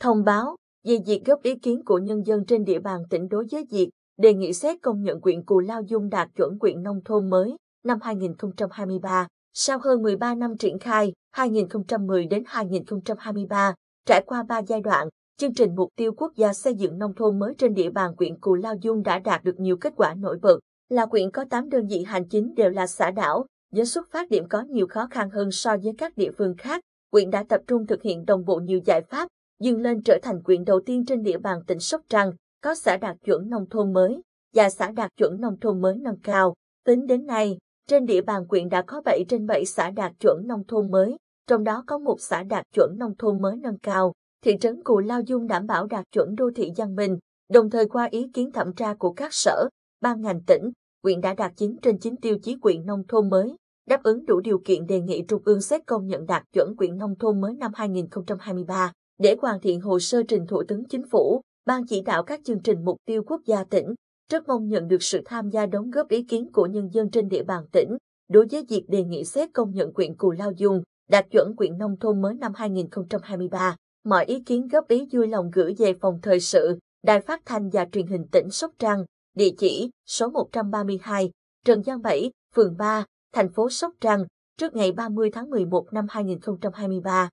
thông báo về việc góp ý kiến của nhân dân trên địa bàn tỉnh đối với việc đề nghị xét công nhận quyện Cù Lao Dung đạt chuẩn quyện nông thôn mới năm 2023. Sau hơn 13 năm triển khai, 2010 đến 2023, trải qua 3 giai đoạn, chương trình mục tiêu quốc gia xây dựng nông thôn mới trên địa bàn quyện Cù Lao Dung đã đạt được nhiều kết quả nổi bật. Là quyện có 8 đơn vị hành chính đều là xã đảo, với xuất phát điểm có nhiều khó khăn hơn so với các địa phương khác, quyện đã tập trung thực hiện đồng bộ nhiều giải pháp, Dương lên trở thành quyện đầu tiên trên địa bàn tỉnh Sóc Trăng, có xã đạt chuẩn nông thôn mới và xã đạt chuẩn nông thôn mới nâng cao. Tính đến nay, trên địa bàn quyện đã có 7 trên 7 xã đạt chuẩn nông thôn mới, trong đó có một xã đạt chuẩn nông thôn mới nâng cao. Thị trấn Cù Lao Dung đảm bảo đạt chuẩn đô thị Giang Minh, đồng thời qua ý kiến thẩm tra của các sở, ban ngành tỉnh, quyện đã đạt 9 trên 9 tiêu chí quyện nông thôn mới, đáp ứng đủ điều kiện đề nghị Trung ương xét công nhận đạt chuẩn quyện nông thôn mới năm 2023 để hoàn thiện hồ sơ trình Thủ tướng Chính phủ, Ban chỉ đạo các chương trình mục tiêu quốc gia tỉnh, rất mong nhận được sự tham gia đóng góp ý kiến của nhân dân trên địa bàn tỉnh đối với việc đề nghị xét công nhận quyện Cù Lao Dung đạt chuẩn quyện nông thôn mới năm 2023. Mọi ý kiến góp ý vui lòng gửi về phòng thời sự, Đài Phát thanh và Truyền hình tỉnh Sóc Trăng, địa chỉ số 132, Trần Giang Bảy, phường 3, thành phố Sóc Trăng, trước ngày 30 tháng 11 năm 2023.